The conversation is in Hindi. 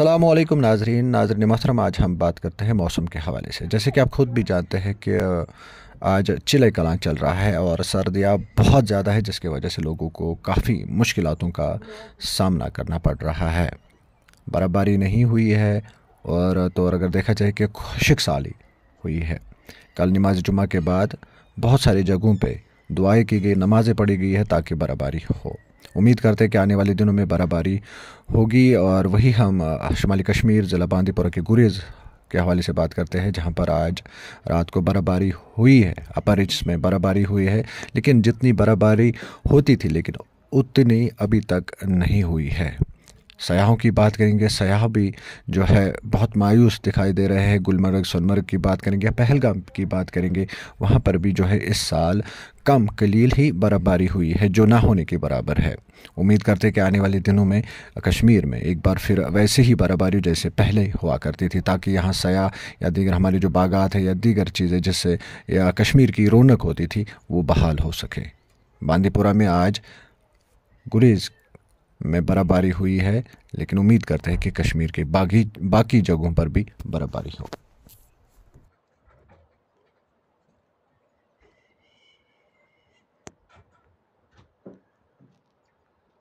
अल्लाम नाजरीन नाजरन महतरम आज हम बात करते हैं मौसम के हवाले से जैसे कि आप खुद भी जानते हैं कि आज चिल कलां चल रहा है और सर्दियाँ बहुत ज़्यादा है जिसके वजह से लोगों को काफ़ी मुश्किलों का सामना करना पड़ रहा है बर्फ़बारी नहीं हुई है और तो और अगर देखा जाए कि खुशक साली हुई है कल नमाज जुमा के बाद बहुत सारी जगहों पर दुआएं की गई नमाज़ें पढ़ी गई है ताकि बराबरी हो उम्मीद करते हैं कि आने वाले दिनों में बराबरी होगी और वही हम शुमाली कश्मीर ज़िला बांदीपुरा के गुरेज़ के हवाले से बात करते हैं जहां पर आज रात को बर्फबारी हुई है अपर रिच में बर्फबारी हुई है लेकिन जितनी बर्फबारी होती थी लेकिन उतनी अभी तक नहीं हुई है सयाहों की बात करेंगे सयाह भी जो है बहुत मायूस दिखाई दे रहे हैं गुलमर्ग सोनमर्ग की बात करेंगे पहलगाम की बात करेंगे वहाँ पर भी जो है इस साल कम कलील ही बर्फ़बारी हुई है जो ना होने के बराबर है उम्मीद करते कि आने वाले दिनों में कश्मीर में एक बार फिर वैसे ही बर्फ़बारी जैसे पहले हुआ करती थी ताकि यहाँ सयाह या दीगर हमारे जो बागात है या दीगर चीज़ें जिससे कश्मीर की रौनक होती थी वो बहाल हो सके बांदीपुरा में आज गुरेज में बर्फबारी हुई है लेकिन उम्मीद करते हैं कि कश्मीर के बाकी बाकी जगहों पर भी बर्फबारी होगी